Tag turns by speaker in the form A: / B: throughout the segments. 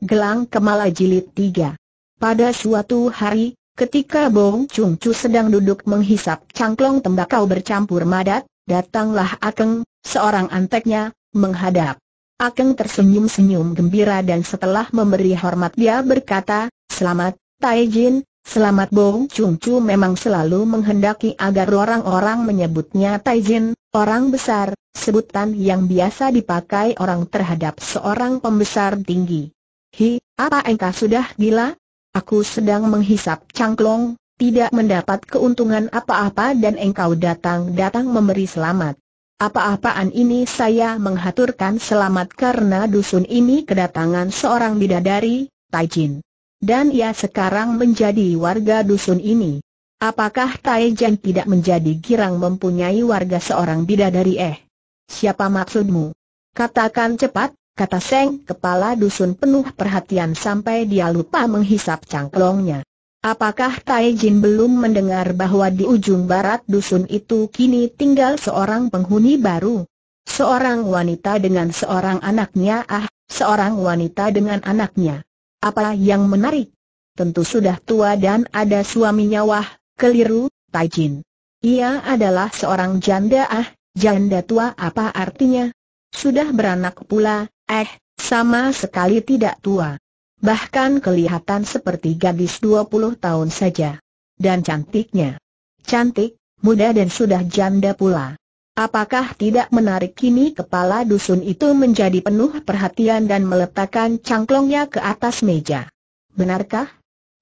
A: Gelang Kemala Jilid 3 Pada suatu hari, ketika Bong Chung Chu sedang duduk menghisap cangklong tembakau bercampur madat, datanglah Akeng, seorang anteknya, menghadap. Akeng tersenyum-senyum gembira dan setelah memberi hormat dia berkata, Selamat, Tai Jin, selamat Bong Chung Chu memang selalu menghendaki agar orang-orang menyebutnya Tai Jin, orang besar, sebutan yang biasa dipakai orang terhadap seorang pembesar tinggi. Hi, apa engkau sudah gila? Aku sedang menghisap cangklong, tidak mendapat keuntungan apa-apa dan engkau datang-datang memberi selamat. Apa-apaan ini saya menghaturkan selamat karena dusun ini kedatangan seorang bidadari, Taijin. Dan ia sekarang menjadi warga dusun ini. Apakah Taijin tidak menjadi girang mempunyai warga seorang bidadari eh? Siapa maksudmu? Katakan cepat, kata Seng kepala dusun penuh perhatian sampai dia lupa menghisap cangklongnya. Apakah Tai Jin belum mendengar bahwa di ujung barat dusun itu kini tinggal seorang penghuni baru? Seorang wanita dengan seorang anaknya ah, seorang wanita dengan anaknya. Apa yang menarik? Tentu sudah tua dan ada suaminya wah, keliru, Tai Jin. Ia adalah seorang janda ah, janda tua apa artinya? Sudah beranak pula, Eh, sama sekali tidak tua. Bahkan kelihatan seperti gadis 20 tahun saja. Dan cantiknya. Cantik, muda dan sudah janda pula. Apakah tidak menarik kini kepala dusun itu menjadi penuh perhatian dan meletakkan cangklongnya ke atas meja? Benarkah?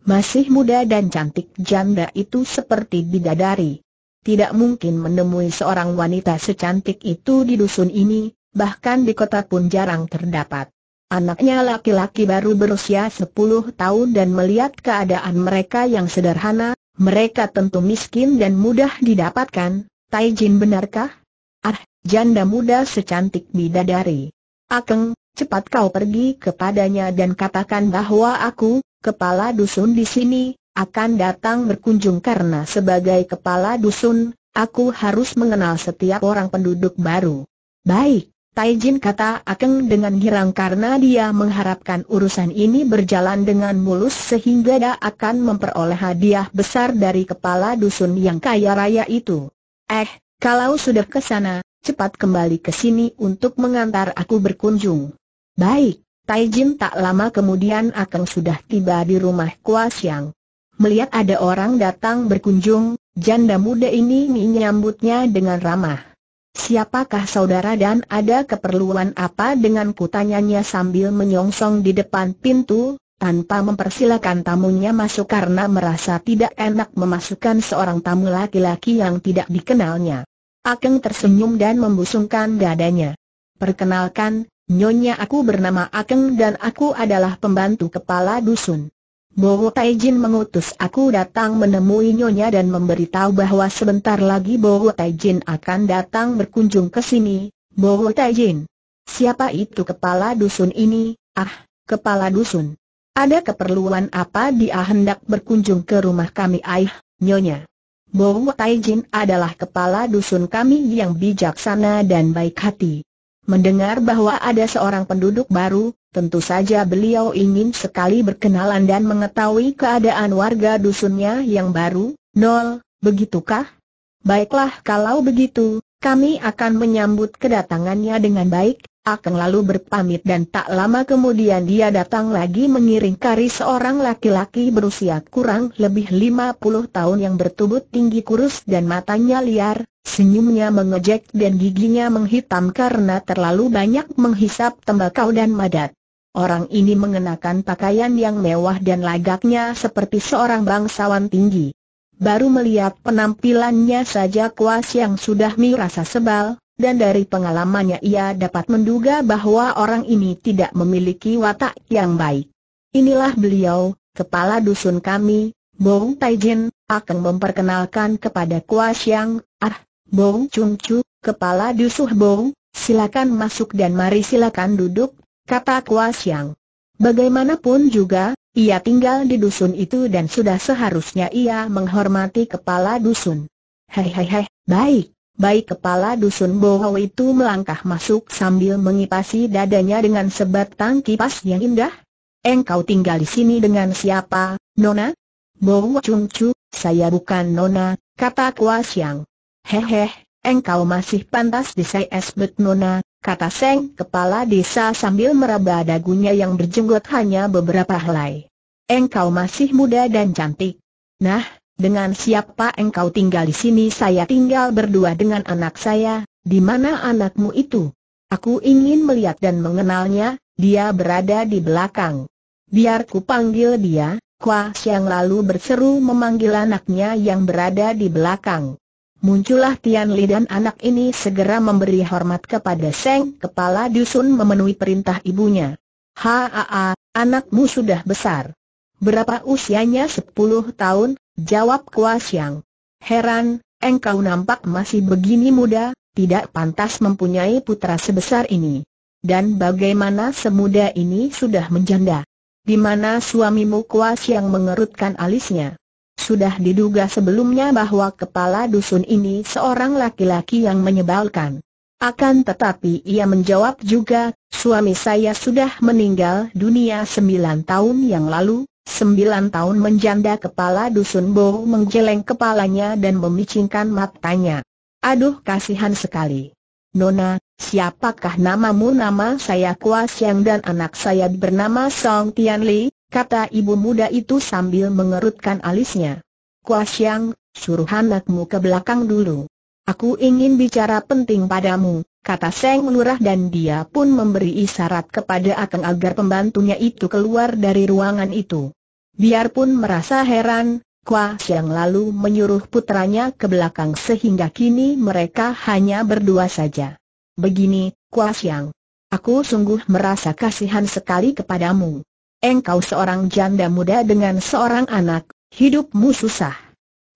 A: Masih muda dan cantik janda itu seperti bidadari. Tidak mungkin menemui seorang wanita secantik itu di dusun ini, bahkan di kota pun jarang terdapat. Anaknya laki-laki baru berusia 10 tahun dan melihat keadaan mereka yang sederhana, mereka tentu miskin dan mudah didapatkan, Tai benarkah? Ah, janda muda secantik bidadari. Akeng, cepat kau pergi kepadanya dan katakan bahwa aku, kepala dusun di sini, akan datang berkunjung karena sebagai kepala dusun, aku harus mengenal setiap orang penduduk baru. Baik. Taijin kata Akeng dengan girang karena dia mengharapkan urusan ini berjalan dengan mulus sehingga dia akan memperoleh hadiah besar dari kepala dusun yang kaya raya itu. Eh, kalau sudah ke sana, cepat kembali ke sini untuk mengantar aku berkunjung. Baik, Taijin tak lama kemudian Akeng sudah tiba di rumah Kuasiang. Melihat ada orang datang berkunjung, janda muda ini menyambutnya dengan ramah. Siapakah saudara dan ada keperluan apa dengan kutanyanya sambil menyongsong di depan pintu, tanpa mempersilakan tamunya masuk karena merasa tidak enak memasukkan seorang tamu laki-laki yang tidak dikenalnya. Akeng tersenyum dan membusungkan dadanya. Perkenalkan, nyonya aku bernama Akeng dan aku adalah pembantu kepala dusun. Mowo Taijin mengutus aku datang menemui Nyonya dan memberitahu bahwa sebentar lagi Mowo Taijin akan datang berkunjung ke sini. Mowo Taijin. Siapa itu kepala dusun ini? Ah, kepala dusun. Ada keperluan apa dia hendak berkunjung ke rumah kami Ayah, Nyonya? Mowo Taijin adalah kepala dusun kami yang bijaksana dan baik hati. Mendengar bahwa ada seorang penduduk baru, Tentu saja beliau ingin sekali berkenalan dan mengetahui keadaan warga dusunnya yang baru, Nol, begitukah? Baiklah kalau begitu, kami akan menyambut kedatangannya dengan baik, akan lalu berpamit dan tak lama kemudian dia datang lagi mengiring kari seorang laki-laki berusia kurang lebih lima puluh tahun yang bertubuh tinggi kurus dan matanya liar, senyumnya mengejek dan giginya menghitam karena terlalu banyak menghisap tembakau dan madat. Orang ini mengenakan pakaian yang mewah dan lagaknya seperti seorang bangsawan tinggi. Baru melihat penampilannya saja kuas yang sudah merasa sebal, dan dari pengalamannya ia dapat menduga bahwa orang ini tidak memiliki watak yang baik. Inilah beliau, kepala dusun kami, Bong Taijin, akan memperkenalkan kepada kuas yang, ah, Bong Chung Chu, kepala dusuh Bong, silakan masuk dan mari silakan duduk, kata Kua Siang. Bagaimanapun juga, ia tinggal di dusun itu dan sudah seharusnya ia menghormati kepala dusun. Hei hei hei, baik, baik kepala dusun Boho itu melangkah masuk sambil mengipasi dadanya dengan sebatang kipas yang indah. Engkau tinggal di sini dengan siapa, Nona? Boho Chung Chu, saya bukan Nona, kata Kua Hei hei, engkau masih pantas di CS Nona, kata Seng kepala desa sambil meraba dagunya yang berjenggot hanya beberapa helai. Engkau masih muda dan cantik. Nah, dengan siapa engkau tinggal di sini? Saya tinggal berdua dengan anak saya. Di mana anakmu itu? Aku ingin melihat dan mengenalnya. Dia berada di belakang. Biar ku panggil dia. Kwa siang lalu berseru memanggil anaknya yang berada di belakang. Muncullah Tian Li dan anak ini segera memberi hormat kepada Seng Kepala Dusun memenuhi perintah ibunya. Haa, anakmu sudah besar. Berapa usianya Sepuluh tahun? Jawab Kua Siang. Heran, engkau nampak masih begini muda, tidak pantas mempunyai putra sebesar ini. Dan bagaimana semuda ini sudah menjanda? Di mana suamimu Kua Siang mengerutkan alisnya? Sudah diduga sebelumnya bahwa kepala dusun ini seorang laki-laki yang menyebalkan. Akan tetapi ia menjawab juga, suami saya sudah meninggal dunia sembilan tahun yang lalu, sembilan tahun menjanda kepala dusun Bo menggeleng kepalanya dan memicingkan matanya. Aduh kasihan sekali. Nona, siapakah namamu? Nama saya Kuas Siang dan anak saya bernama Song Tian Li, kata ibu muda itu sambil mengerutkan alisnya. Siang, suruh anakmu ke belakang dulu. Aku ingin bicara penting padamu, kata Seng Lurah dan dia pun memberi isyarat kepada Akeng agar pembantunya itu keluar dari ruangan itu. Biarpun merasa heran, Kua Siang lalu menyuruh putranya ke belakang sehingga kini mereka hanya berdua saja. Begini, Kua Siang, Aku sungguh merasa kasihan sekali kepadamu. Engkau seorang janda muda dengan seorang anak, hidupmu susah.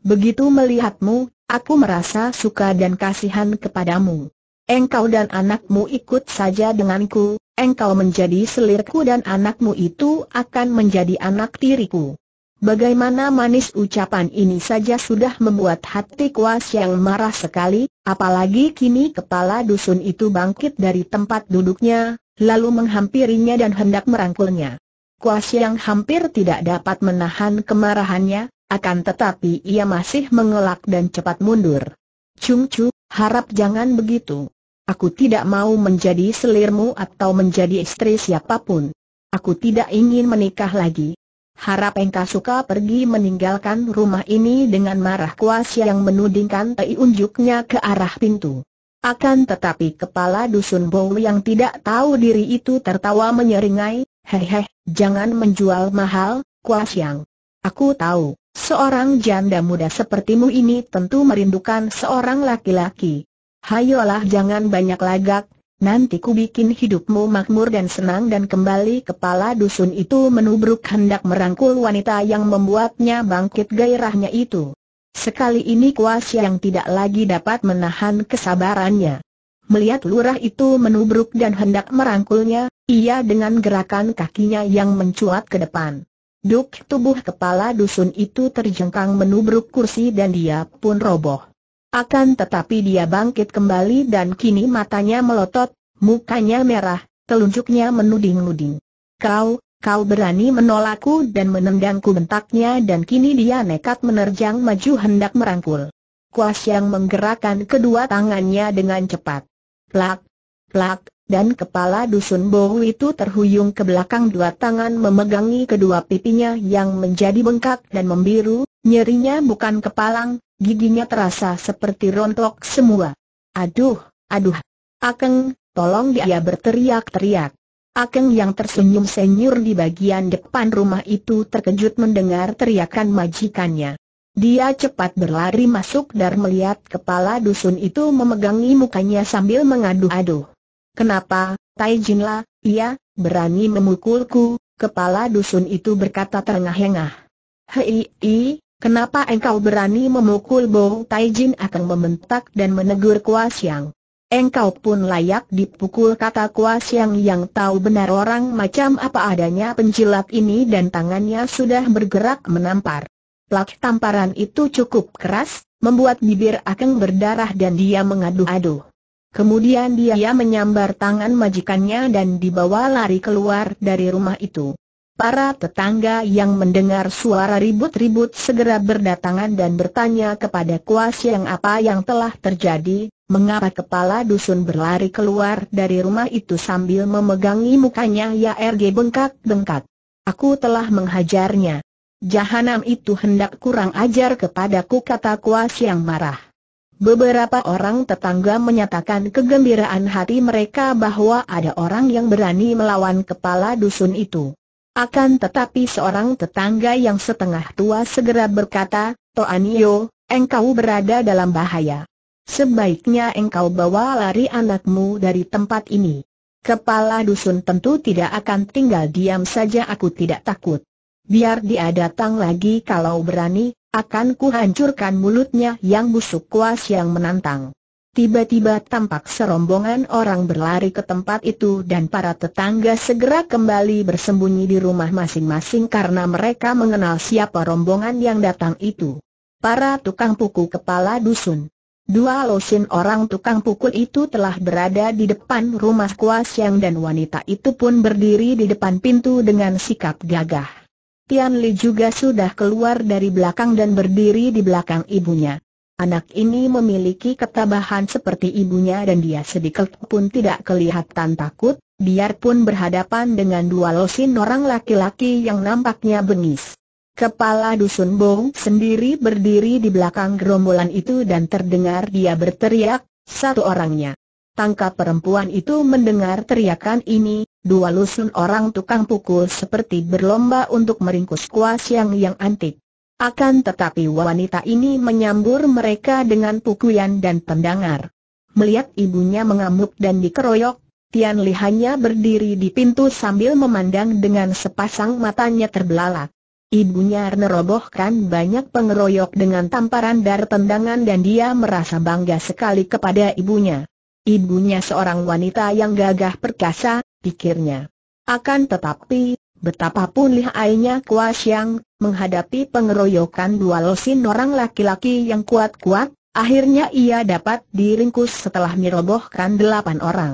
A: Begitu melihatmu, aku merasa suka dan kasihan kepadamu. Engkau dan anakmu ikut saja denganku, engkau menjadi selirku dan anakmu itu akan menjadi anak tiriku. Bagaimana manis ucapan ini saja sudah membuat hati kuas yang marah sekali, apalagi kini kepala dusun itu bangkit dari tempat duduknya, lalu menghampirinya dan hendak merangkulnya. Kuas yang hampir tidak dapat menahan kemarahannya, akan tetapi ia masih mengelak dan cepat mundur. Chung Chu, harap jangan begitu. Aku tidak mau menjadi selirmu atau menjadi istri siapapun. Aku tidak ingin menikah lagi. Harap engkau suka pergi meninggalkan rumah ini dengan marah kuas yang menudingkan tei unjuknya ke arah pintu. Akan tetapi kepala dusun Bow yang tidak tahu diri itu tertawa menyeringai, Hehe, jangan menjual mahal, Kuasiang. Aku tahu, seorang janda muda sepertimu ini tentu merindukan seorang laki-laki. Hayolah jangan banyak lagak, nanti ku bikin hidupmu makmur dan senang dan kembali kepala dusun itu menubruk hendak merangkul wanita yang membuatnya bangkit gairahnya itu. Sekali ini Kuasiang tidak lagi dapat menahan kesabarannya. Melihat lurah itu menubruk dan hendak merangkulnya, ia dengan gerakan kakinya yang mencuat ke depan. Duk tubuh kepala dusun itu terjengkang menubruk kursi dan dia pun roboh. Akan tetapi dia bangkit kembali dan kini matanya melotot, mukanya merah, telunjuknya menuding-nuding. Kau, kau berani menolakku dan menendangku bentaknya dan kini dia nekat menerjang maju hendak merangkul. Kuas yang menggerakkan kedua tangannya dengan cepat. Plak, plak, dan kepala dusun Bowu itu terhuyung ke belakang dua tangan memegangi kedua pipinya yang menjadi bengkak dan membiru, nyerinya bukan kepalang, giginya terasa seperti rontok semua. Aduh, aduh, Akeng, tolong dia berteriak-teriak. Akeng yang tersenyum senyur di bagian depan rumah itu terkejut mendengar teriakan majikannya. Dia cepat berlari masuk dan melihat kepala dusun itu memegangi mukanya sambil mengadu-adu. Kenapa, Tai Jinla, ia, berani memukulku, kepala dusun itu berkata terengah-engah. Hei, i, kenapa engkau berani memukul Bo Tai Jin akan membentak dan menegur Kuas Yang. Engkau pun layak dipukul kata Kuas Yang yang tahu benar orang macam apa adanya penjilat ini dan tangannya sudah bergerak menampar. Plak tamparan itu cukup keras, membuat bibir Akeng berdarah dan dia mengadu-adu. Kemudian dia menyambar tangan majikannya dan dibawa lari keluar dari rumah itu. Para tetangga yang mendengar suara ribut-ribut segera berdatangan dan bertanya kepada Kuas yang apa yang telah terjadi, mengapa kepala dusun berlari keluar dari rumah itu sambil memegangi mukanya ya RG bengkak-bengkak. Aku telah menghajarnya. Jahanam itu hendak kurang ajar kepadaku kata Kuas yang marah. Beberapa orang tetangga menyatakan kegembiraan hati mereka bahwa ada orang yang berani melawan kepala dusun itu. Akan tetapi seorang tetangga yang setengah tua segera berkata, Toanio, engkau berada dalam bahaya. Sebaiknya engkau bawa lari anakmu dari tempat ini. Kepala dusun tentu tidak akan tinggal diam saja aku tidak takut. Biar dia datang lagi kalau berani, akan kuhancurkan mulutnya yang busuk kuas yang menantang. Tiba-tiba tampak serombongan orang berlari ke tempat itu dan para tetangga segera kembali bersembunyi di rumah masing-masing karena mereka mengenal siapa rombongan yang datang itu. Para tukang pukul kepala dusun. Dua losin orang tukang pukul itu telah berada di depan rumah kuas yang dan wanita itu pun berdiri di depan pintu dengan sikap gagah. Tian Li juga sudah keluar dari belakang dan berdiri di belakang ibunya. Anak ini memiliki ketabahan seperti ibunya dan dia sedikit pun tidak kelihatan takut, biarpun berhadapan dengan dua losin orang laki-laki yang nampaknya bengis. Kepala Dusun Bong sendiri berdiri di belakang gerombolan itu dan terdengar dia berteriak, satu orangnya. Tangkap perempuan itu mendengar teriakan ini, dua lusun orang tukang pukul seperti berlomba untuk meringkus kuas yang yang antik. Akan tetapi wanita ini menyambur mereka dengan pukulan dan pendangar. Melihat ibunya mengamuk dan dikeroyok, Tian Li hanya berdiri di pintu sambil memandang dengan sepasang matanya terbelalak. Ibunya nerobohkan banyak pengeroyok dengan tamparan dar tendangan dan dia merasa bangga sekali kepada ibunya. Ibunya seorang wanita yang gagah perkasa, pikirnya. Akan tetapi, betapapun lihainya Siang, menghadapi pengeroyokan dua losin orang laki-laki yang kuat-kuat, akhirnya ia dapat diringkus setelah merobohkan delapan orang.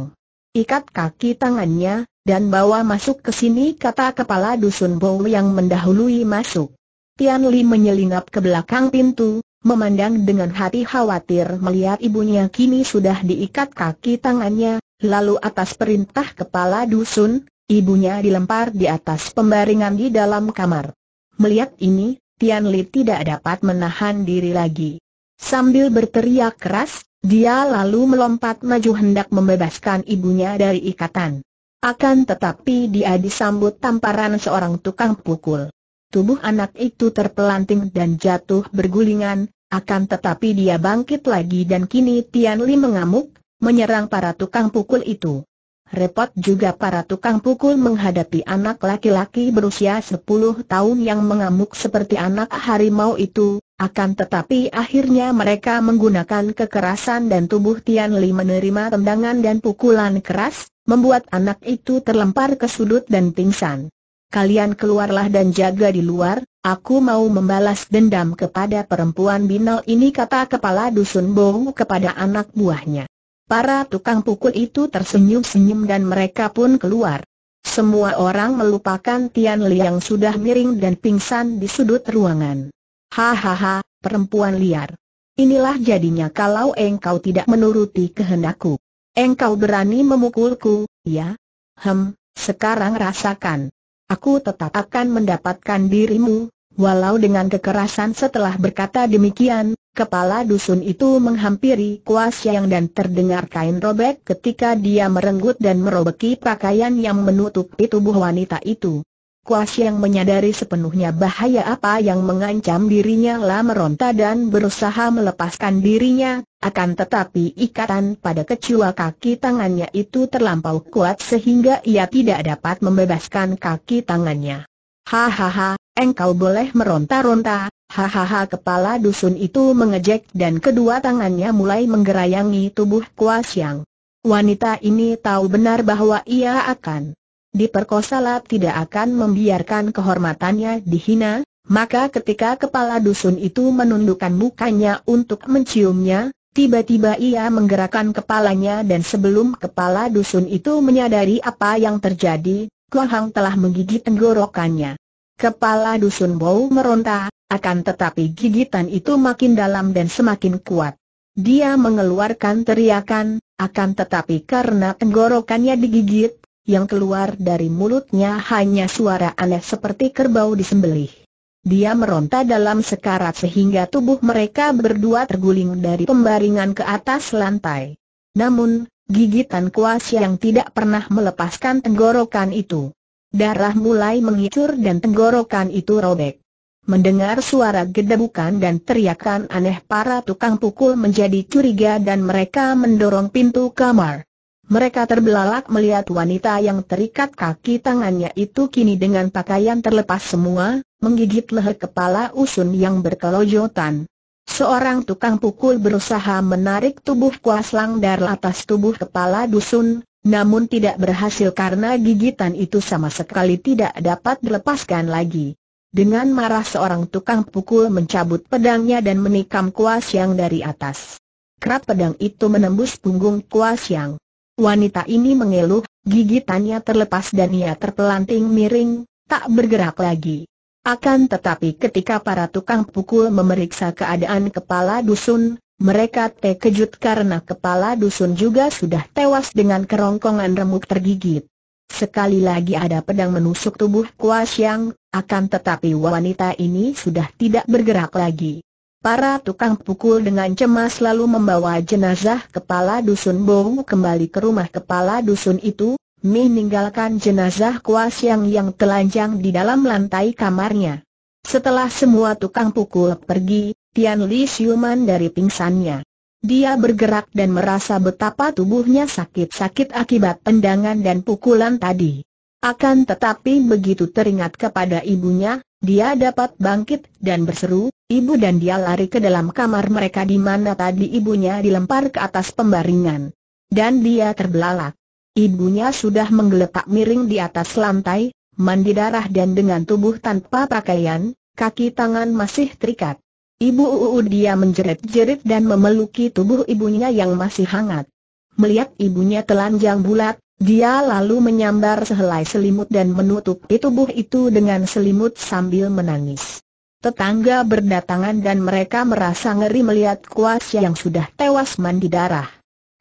A: Ikat kaki tangannya, dan bawa masuk ke sini kata kepala dusun Bow yang mendahului masuk. Tian Li menyelinap ke belakang pintu, memandang dengan hati khawatir melihat ibunya kini sudah diikat kaki tangannya, lalu atas perintah kepala dusun, ibunya dilempar di atas pembaringan di dalam kamar. Melihat ini, Tian Li tidak dapat menahan diri lagi. Sambil berteriak keras, dia lalu melompat maju hendak membebaskan ibunya dari ikatan. Akan tetapi dia disambut tamparan seorang tukang pukul. Tubuh anak itu terpelanting dan jatuh bergulingan, akan tetapi dia bangkit lagi dan kini Tian Li mengamuk, menyerang para tukang pukul itu. Repot juga para tukang pukul menghadapi anak laki-laki berusia 10 tahun yang mengamuk seperti anak harimau itu, akan tetapi akhirnya mereka menggunakan kekerasan dan tubuh Tian Li menerima tendangan dan pukulan keras, membuat anak itu terlempar ke sudut dan pingsan. Kalian keluarlah dan jaga di luar, aku mau membalas dendam kepada perempuan binal ini kata kepala dusun Bohu kepada anak buahnya. Para tukang pukul itu tersenyum-senyum dan mereka pun keluar. Semua orang melupakan Tian Li yang sudah miring dan pingsan di sudut ruangan. Hahaha, perempuan liar. Inilah jadinya kalau engkau tidak menuruti kehendakku. Engkau berani memukulku, ya? Hem, sekarang rasakan. Aku tetap akan mendapatkan dirimu, walau dengan kekerasan setelah berkata demikian, Kepala dusun itu menghampiri kuas yang dan terdengar kain robek ketika dia merenggut dan merobeki pakaian yang menutupi tubuh wanita itu. Kuas yang menyadari sepenuhnya bahaya apa yang mengancam dirinya lah meronta dan berusaha melepaskan dirinya, akan tetapi ikatan pada kecua kaki tangannya itu terlampau kuat sehingga ia tidak dapat membebaskan kaki tangannya. Hahaha, engkau boleh meronta-ronta, hahaha kepala dusun itu mengejek dan kedua tangannya mulai menggerayangi tubuh Siang. Wanita ini tahu benar bahwa ia akan diperkosalah tidak akan membiarkan kehormatannya dihina, maka ketika kepala dusun itu menundukkan mukanya untuk menciumnya, tiba-tiba ia menggerakkan kepalanya dan sebelum kepala dusun itu menyadari apa yang terjadi, Hang telah menggigit tenggorokannya. Kepala Dusun Bau meronta, akan tetapi gigitan itu makin dalam dan semakin kuat. Dia mengeluarkan teriakan, akan tetapi karena tenggorokannya digigit, yang keluar dari mulutnya hanya suara aneh seperti kerbau disembelih. Dia meronta dalam sekarat sehingga tubuh mereka berdua terguling dari pembaringan ke atas lantai. Namun, gigitan kuas yang tidak pernah melepaskan tenggorokan itu. Darah mulai mengicur dan tenggorokan itu robek. Mendengar suara gedebukan dan teriakan aneh para tukang pukul menjadi curiga dan mereka mendorong pintu kamar. Mereka terbelalak melihat wanita yang terikat kaki tangannya itu kini dengan pakaian terlepas semua, menggigit leher kepala usun yang berkelojotan. Seorang tukang pukul berusaha menarik tubuh kuaslang dari atas tubuh kepala dusun, namun tidak berhasil karena gigitan itu sama sekali tidak dapat dilepaskan lagi. Dengan marah seorang tukang pukul mencabut pedangnya dan menikam kuas yang dari atas. Kerap pedang itu menembus punggung kuas yang. Wanita ini mengeluh, gigitannya terlepas dan ia terpelanting miring, tak bergerak lagi. Akan tetapi ketika para tukang pukul memeriksa keadaan kepala dusun, mereka terkejut karena kepala dusun juga sudah tewas dengan kerongkongan remuk tergigit. Sekali lagi ada pedang menusuk tubuh Kuas Yang, akan tetapi wanita ini sudah tidak bergerak lagi. Para tukang pukul dengan cemas lalu membawa jenazah kepala dusun Bowu kembali ke rumah kepala dusun itu, meninggalkan jenazah Kuas Yang yang telanjang di dalam lantai kamarnya. Setelah semua tukang pukul pergi, Tian Li Xiuman dari pingsannya. Dia bergerak dan merasa betapa tubuhnya sakit-sakit akibat tendangan dan pukulan tadi. Akan tetapi begitu teringat kepada ibunya, dia dapat bangkit dan berseru, ibu dan dia lari ke dalam kamar mereka di mana tadi ibunya dilempar ke atas pembaringan. Dan dia terbelalak. Ibunya sudah menggeletak miring di atas lantai, mandi darah dan dengan tubuh tanpa pakaian, kaki tangan masih terikat. Ibu Uu dia menjerit-jerit dan memeluki tubuh ibunya yang masih hangat. Melihat ibunya telanjang bulat, dia lalu menyambar sehelai selimut dan menutupi tubuh itu dengan selimut sambil menangis. Tetangga berdatangan dan mereka merasa ngeri melihat kuas yang sudah tewas mandi darah.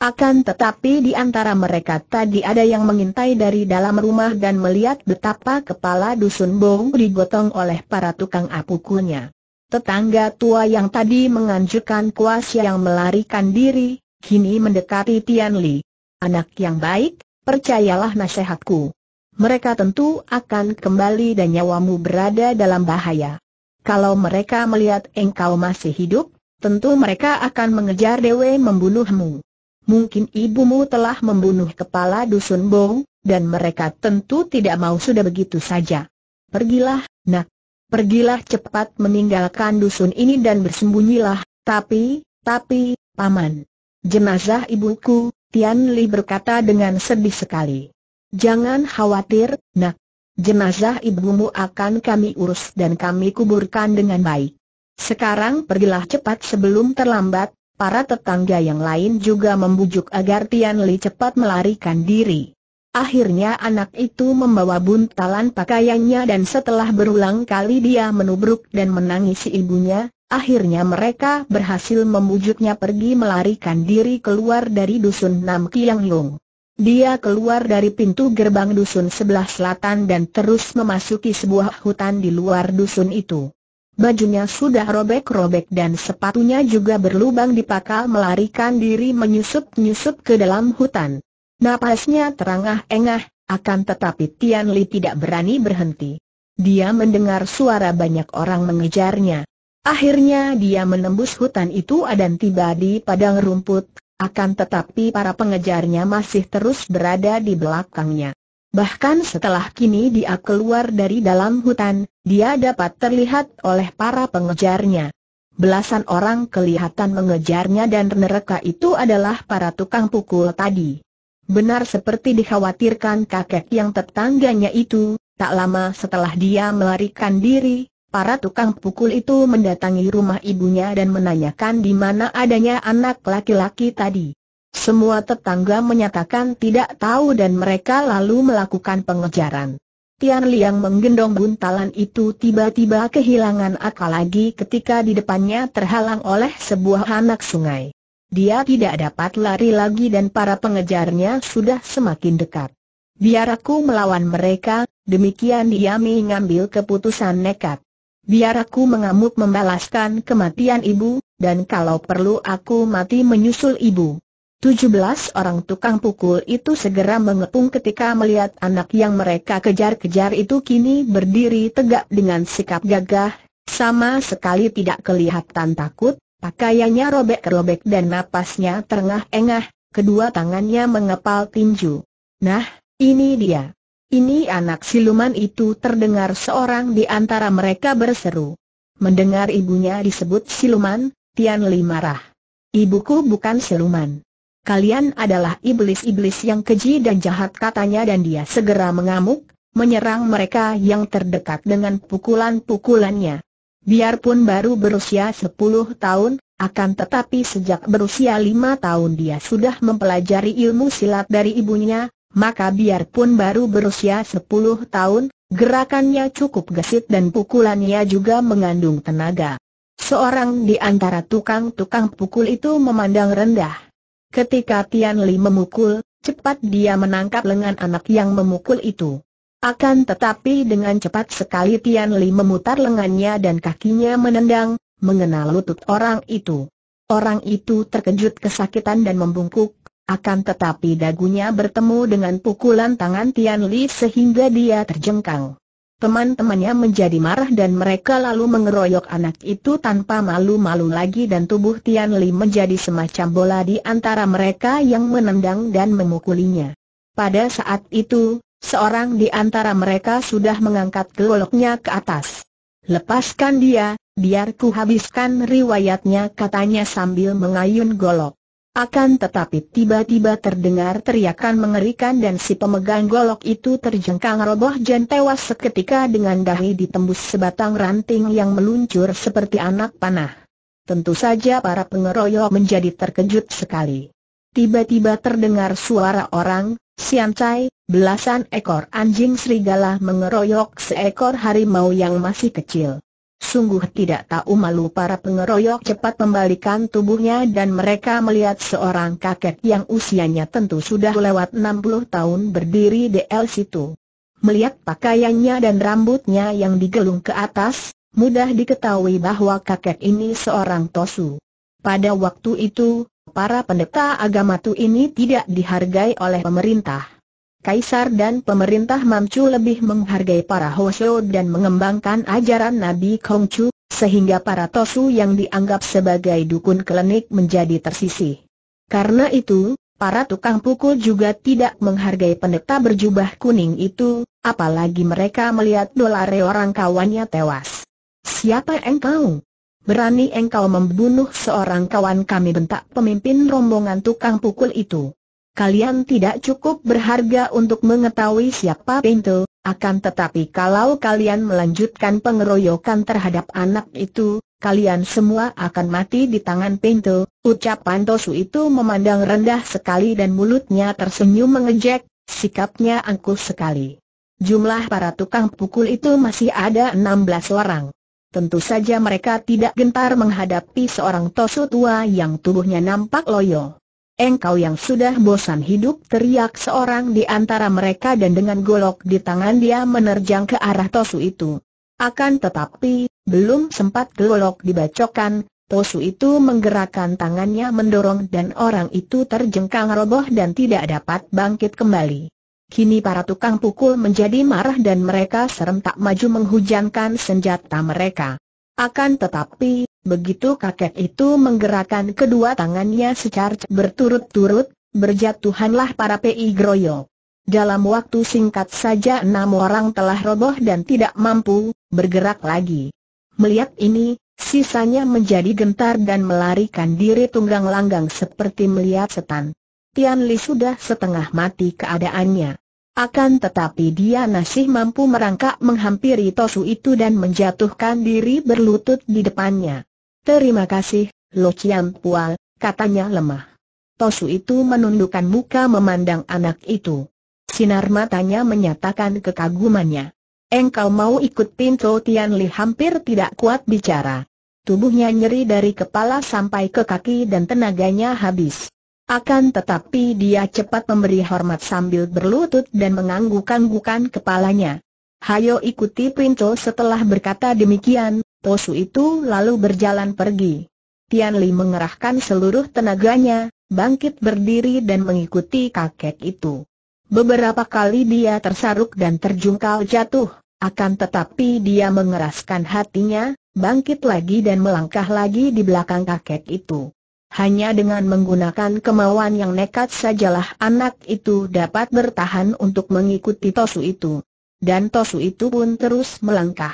A: Akan tetapi di antara mereka tadi ada yang mengintai dari dalam rumah dan melihat betapa kepala dusun Bong digotong oleh para tukang apukulnya. Tetangga tua yang tadi menganjurkan kuas yang melarikan diri, kini mendekati Tian Li. Anak yang baik, percayalah nasihatku. Mereka tentu akan kembali dan nyawamu berada dalam bahaya. Kalau mereka melihat engkau masih hidup, tentu mereka akan mengejar dewe membunuhmu. Mungkin ibumu telah membunuh kepala dusun Bong, dan mereka tentu tidak mau sudah begitu saja. Pergilah, nak, pergilah cepat meninggalkan dusun ini dan bersembunyilah, tapi, tapi, paman. Jenazah ibuku, Tian Li berkata dengan sedih sekali. Jangan khawatir, nak. Jenazah ibumu akan kami urus dan kami kuburkan dengan baik. Sekarang pergilah cepat sebelum terlambat, para tetangga yang lain juga membujuk agar Tian Li cepat melarikan diri. Akhirnya anak itu membawa buntalan pakaiannya dan setelah berulang kali dia menubruk dan menangisi ibunya, akhirnya mereka berhasil membujuknya pergi melarikan diri keluar dari dusun Nam Kiang Yong. Dia keluar dari pintu gerbang dusun sebelah selatan dan terus memasuki sebuah hutan di luar dusun itu. Bajunya sudah robek-robek dan sepatunya juga berlubang dipakal melarikan diri menyusup-nyusup ke dalam hutan. Napasnya terangah-engah, akan tetapi Tian Li tidak berani berhenti. Dia mendengar suara banyak orang mengejarnya. Akhirnya dia menembus hutan itu dan tiba di padang rumput, akan tetapi para pengejarnya masih terus berada di belakangnya. Bahkan setelah kini dia keluar dari dalam hutan, dia dapat terlihat oleh para pengejarnya. Belasan orang kelihatan mengejarnya dan mereka itu adalah para tukang pukul tadi. Benar seperti dikhawatirkan kakek yang tetangganya itu, tak lama setelah dia melarikan diri, para tukang pukul itu mendatangi rumah ibunya dan menanyakan di mana adanya anak laki-laki tadi. Semua tetangga menyatakan tidak tahu dan mereka lalu melakukan pengejaran. Tian Liang menggendong buntalan itu tiba-tiba kehilangan akal lagi ketika di depannya terhalang oleh sebuah anak sungai. Dia tidak dapat lari lagi dan para pengejarnya sudah semakin dekat. Biar aku melawan mereka, demikian dia mengambil keputusan nekat. Biar aku mengamuk membalaskan kematian ibu, dan kalau perlu aku mati menyusul ibu. 17 orang tukang pukul itu segera mengepung ketika melihat anak yang mereka kejar-kejar itu kini berdiri tegak dengan sikap gagah, sama sekali tidak kelihatan takut, Pakaiannya robek-robek dan napasnya terengah-engah, kedua tangannya mengepal tinju. Nah, ini dia. Ini anak siluman itu terdengar seorang di antara mereka berseru. Mendengar ibunya disebut siluman, Tian Li marah. Ibuku bukan siluman. Kalian adalah iblis-iblis yang keji dan jahat katanya dan dia segera mengamuk, menyerang mereka yang terdekat dengan pukulan-pukulannya. Biarpun baru berusia 10 tahun, akan tetapi sejak berusia 5 tahun dia sudah mempelajari ilmu silat dari ibunya, maka biarpun baru berusia 10 tahun, gerakannya cukup gesit dan pukulannya juga mengandung tenaga. Seorang di antara tukang-tukang pukul itu memandang rendah. Ketika Tian Li memukul, cepat dia menangkap lengan anak yang memukul itu. Akan tetapi dengan cepat sekali Tian Li memutar lengannya dan kakinya menendang, mengenal lutut orang itu. Orang itu terkejut kesakitan dan membungkuk, akan tetapi dagunya bertemu dengan pukulan tangan Tian Li sehingga dia terjengkang. Teman-temannya menjadi marah dan mereka lalu mengeroyok anak itu tanpa malu-malu lagi dan tubuh Tian Li menjadi semacam bola di antara mereka yang menendang dan memukulinya. Pada saat itu, Seorang di antara mereka sudah mengangkat goloknya ke atas. Lepaskan dia, biar ku habiskan riwayatnya katanya sambil mengayun golok. Akan tetapi tiba-tiba terdengar teriakan mengerikan dan si pemegang golok itu terjengkang roboh dan tewas seketika dengan dahi ditembus sebatang ranting yang meluncur seperti anak panah. Tentu saja para pengeroyok menjadi terkejut sekali. Tiba-tiba terdengar suara orang, Sian Cai, belasan ekor anjing serigala mengeroyok seekor harimau yang masih kecil. Sungguh tidak tahu malu para pengeroyok cepat membalikan tubuhnya dan mereka melihat seorang kakek yang usianya tentu sudah lewat 60 tahun berdiri di el situ. Melihat pakaiannya dan rambutnya yang digelung ke atas, mudah diketahui bahwa kakek ini seorang tosu. Pada waktu itu, para pendeta agama tu ini tidak dihargai oleh pemerintah. Kaisar dan pemerintah Mamcu lebih menghargai para Hoshio dan mengembangkan ajaran Nabi Kongcu, sehingga para Tosu yang dianggap sebagai dukun kelenik menjadi tersisih. Karena itu, para tukang pukul juga tidak menghargai pendeta berjubah kuning itu, apalagi mereka melihat dolare orang kawannya tewas. Siapa engkau? berani engkau membunuh seorang kawan kami bentak pemimpin rombongan tukang pukul itu. Kalian tidak cukup berharga untuk mengetahui siapa pintu, akan tetapi kalau kalian melanjutkan pengeroyokan terhadap anak itu, kalian semua akan mati di tangan pintu. Ucapan Tosu itu memandang rendah sekali dan mulutnya tersenyum mengejek, sikapnya angkuh sekali. Jumlah para tukang pukul itu masih ada 16 orang. Tentu saja mereka tidak gentar menghadapi seorang tosu tua yang tubuhnya nampak loyo. Engkau yang sudah bosan hidup teriak seorang di antara mereka dan dengan golok di tangan dia menerjang ke arah tosu itu. Akan tetapi, belum sempat golok dibacokan, tosu itu menggerakkan tangannya mendorong dan orang itu terjengkang roboh dan tidak dapat bangkit kembali. Kini para tukang pukul menjadi marah dan mereka serentak maju menghujankan senjata mereka. Akan tetapi, begitu kakek itu menggerakkan kedua tangannya secara berturut-turut, berjatuhanlah para PI Groyo. Dalam waktu singkat saja enam orang telah roboh dan tidak mampu bergerak lagi. Melihat ini, sisanya menjadi gentar dan melarikan diri tunggang langgang seperti melihat setan. Tian Li sudah setengah mati keadaannya. Akan tetapi dia masih mampu merangkak menghampiri Tosu itu dan menjatuhkan diri berlutut di depannya. Terima kasih, Lo Chiam Pual, katanya lemah. Tosu itu menundukkan muka memandang anak itu. Sinar matanya menyatakan kekagumannya. Engkau mau ikut pintu Tian Li hampir tidak kuat bicara. Tubuhnya nyeri dari kepala sampai ke kaki dan tenaganya habis. Akan tetapi dia cepat memberi hormat sambil berlutut dan menganggukkan anggukan kepalanya. Hayo ikuti Pinto setelah berkata demikian, Tosu itu lalu berjalan pergi. Tian Li mengerahkan seluruh tenaganya, bangkit berdiri dan mengikuti kakek itu. Beberapa kali dia tersaruk dan terjungkal jatuh, akan tetapi dia mengeraskan hatinya, bangkit lagi dan melangkah lagi di belakang kakek itu. Hanya dengan menggunakan kemauan yang nekat sajalah anak itu dapat bertahan untuk mengikuti Tosu itu. Dan Tosu itu pun terus melangkah.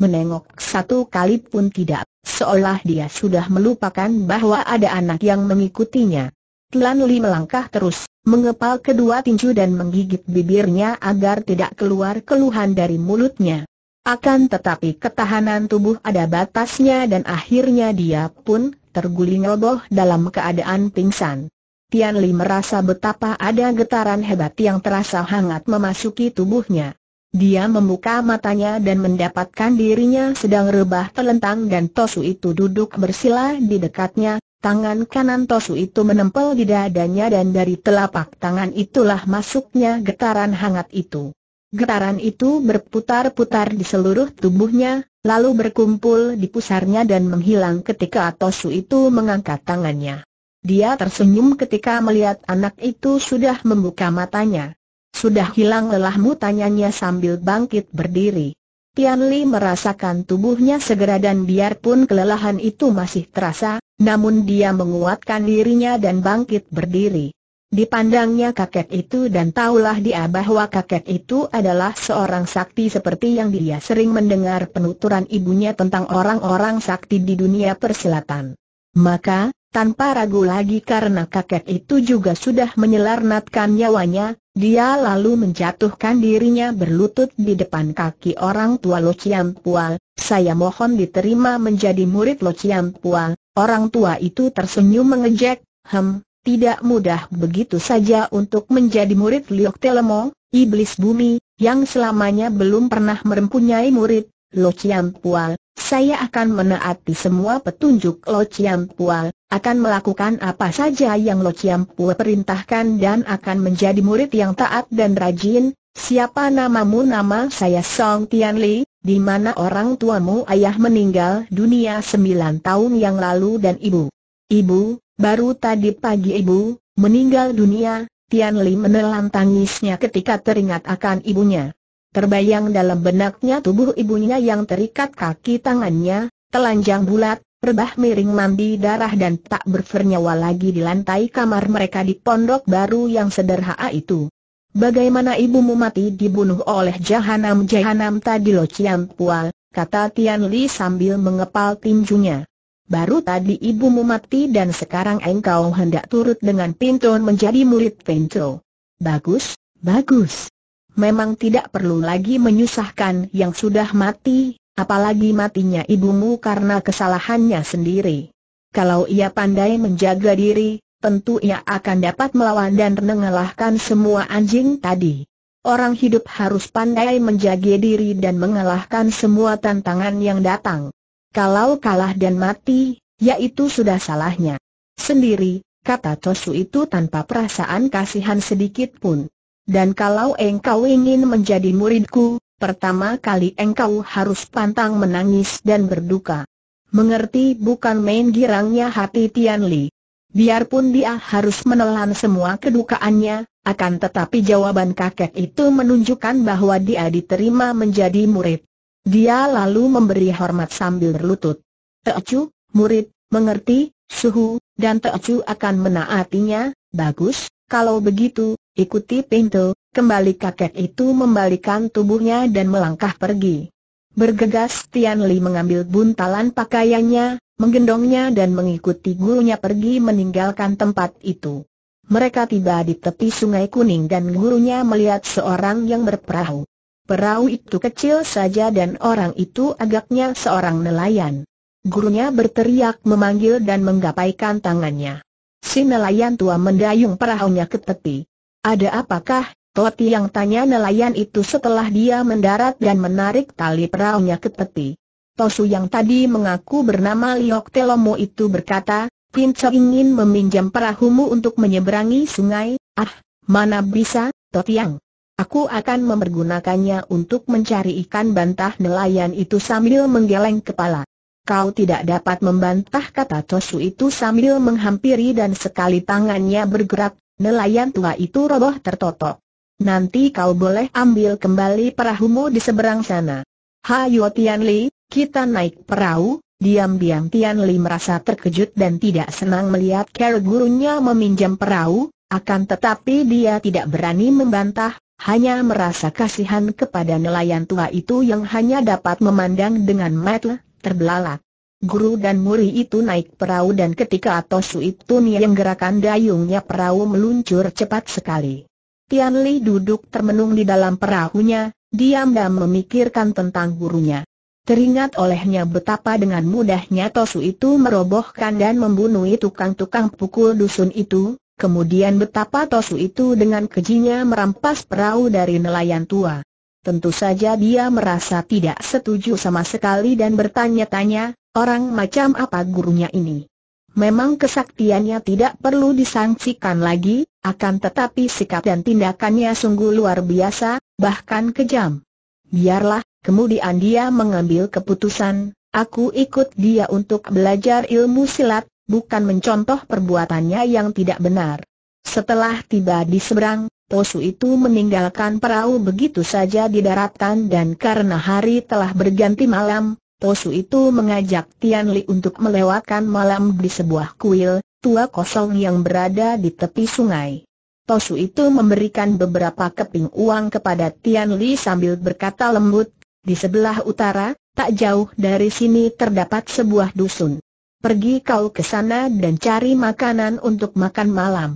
A: Menengok satu kali pun tidak, seolah dia sudah melupakan bahwa ada anak yang mengikutinya. Tlan Li melangkah terus, mengepal kedua tinju dan menggigit bibirnya agar tidak keluar keluhan dari mulutnya. Akan tetapi ketahanan tubuh ada batasnya dan akhirnya dia pun terguling roboh dalam keadaan pingsan. Tian Li merasa betapa ada getaran hebat yang terasa hangat memasuki tubuhnya. Dia membuka matanya dan mendapatkan dirinya sedang rebah telentang dan Tosu itu duduk bersila di dekatnya, tangan kanan Tosu itu menempel di dadanya dan dari telapak tangan itulah masuknya getaran hangat itu. Getaran itu berputar-putar di seluruh tubuhnya, lalu berkumpul di pusarnya dan menghilang ketika Tosu itu mengangkat tangannya. Dia tersenyum ketika melihat anak itu sudah membuka matanya. Sudah hilang lelahmu tanyanya sambil bangkit berdiri. Tian Li merasakan tubuhnya segera dan biarpun kelelahan itu masih terasa, namun dia menguatkan dirinya dan bangkit berdiri. Dipandangnya kakek itu dan taulah dia bahwa kakek itu adalah seorang sakti seperti yang dia sering mendengar penuturan ibunya tentang orang-orang sakti di dunia perselatan. Maka, tanpa ragu lagi karena kakek itu juga sudah menyelarnatkan nyawanya, dia lalu menjatuhkan dirinya berlutut di depan kaki orang tua Lo Chiam Pual, saya mohon diterima menjadi murid Lo Chiam Pual, orang tua itu tersenyum mengejek, hem, tidak mudah begitu saja untuk menjadi murid Liok Telemo, iblis bumi, yang selamanya belum pernah merempunyai murid, Lo Chiam Pual, saya akan menaati semua petunjuk Lo Chiam Pual, akan melakukan apa saja yang Lo Chiam Pual perintahkan dan akan menjadi murid yang taat dan rajin. Siapa namamu? Nama saya Song Tian Li, di mana orang tuamu ayah meninggal dunia sembilan tahun yang lalu dan ibu. Ibu, Baru tadi pagi ibu, meninggal dunia, Tian Li menelan tangisnya ketika teringat akan ibunya. Terbayang dalam benaknya tubuh ibunya yang terikat kaki tangannya, telanjang bulat, rebah miring mandi darah dan tak bernyawa lagi di lantai kamar mereka di pondok baru yang sederhana itu. Bagaimana ibumu mati dibunuh oleh jahanam-jahanam tadi lo pual, kata Tian Li sambil mengepal tinjunya. Baru tadi ibumu mati dan sekarang engkau hendak turut dengan pintu menjadi murid Pinto. Bagus, bagus. Memang tidak perlu lagi menyusahkan yang sudah mati, apalagi matinya ibumu karena kesalahannya sendiri. Kalau ia pandai menjaga diri, tentu ia akan dapat melawan dan mengalahkan semua anjing tadi. Orang hidup harus pandai menjaga diri dan mengalahkan semua tantangan yang datang. Kalau kalah dan mati, yaitu sudah salahnya. Sendiri, kata Tosu itu tanpa perasaan kasihan sedikit pun. Dan kalau engkau ingin menjadi muridku, pertama kali engkau harus pantang menangis dan berduka. Mengerti bukan main girangnya hati Tian Li. Biarpun dia harus menelan semua kedukaannya, akan tetapi jawaban kakek itu menunjukkan bahwa dia diterima menjadi murid. Dia lalu memberi hormat sambil berlutut. Teocu, murid, mengerti, suhu, dan Teocu akan menaatinya, bagus, kalau begitu, ikuti pintu, kembali kakek itu membalikan tubuhnya dan melangkah pergi. Bergegas Tian Li mengambil buntalan pakaiannya, menggendongnya dan mengikuti gurunya pergi meninggalkan tempat itu. Mereka tiba di tepi sungai kuning dan gurunya melihat seorang yang berperahu. Perahu itu kecil saja dan orang itu agaknya seorang nelayan. Gurunya berteriak memanggil dan menggapaikan tangannya. Si nelayan tua mendayung perahunya ke tepi. Ada apakah, Toti yang tanya nelayan itu setelah dia mendarat dan menarik tali perahunya ke tepi. Tosu yang tadi mengaku bernama Liok Telomo itu berkata, Pinco ingin meminjam perahumu untuk menyeberangi sungai, ah, mana bisa, Totiang. Aku akan mempergunakannya untuk mencari ikan bantah nelayan itu sambil menggeleng kepala. Kau tidak dapat membantah kata Tosu itu sambil menghampiri dan sekali tangannya bergerak, nelayan tua itu roboh tertotok. Nanti kau boleh ambil kembali perahumu di seberang sana. Hai Tian kita naik perahu, diam-diam Tianli merasa terkejut dan tidak senang melihat cara gurunya meminjam perahu, akan tetapi dia tidak berani membantah, hanya merasa kasihan kepada nelayan tua itu yang hanya dapat memandang dengan mata terbelalak. Guru dan murid itu naik perahu dan ketika Atosu itu yang gerakan dayungnya perahu meluncur cepat sekali. Tian Li duduk termenung di dalam perahunya, diam dan memikirkan tentang gurunya. Teringat olehnya betapa dengan mudahnya Tosu itu merobohkan dan membunuh tukang-tukang pukul dusun itu, Kemudian betapa Tosu itu dengan kejinya merampas perahu dari nelayan tua. Tentu saja dia merasa tidak setuju sama sekali dan bertanya-tanya, orang macam apa gurunya ini? Memang kesaktiannya tidak perlu disangsikan lagi, akan tetapi sikap dan tindakannya sungguh luar biasa, bahkan kejam. Biarlah, kemudian dia mengambil keputusan, aku ikut dia untuk belajar ilmu silat, bukan mencontoh perbuatannya yang tidak benar. Setelah tiba di seberang, Tosu itu meninggalkan perahu begitu saja di daratan dan karena hari telah berganti malam, Tosu itu mengajak Tian Li untuk melewatkan malam di sebuah kuil, tua kosong yang berada di tepi sungai. Tosu itu memberikan beberapa keping uang kepada Tian Li sambil berkata lembut, di sebelah utara, tak jauh dari sini terdapat sebuah dusun pergi kau ke sana dan cari makanan untuk makan malam.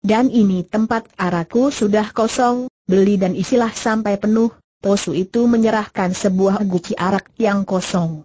A: Dan ini tempat araku sudah kosong, beli dan isilah sampai penuh, Tosu itu menyerahkan sebuah guci arak yang kosong.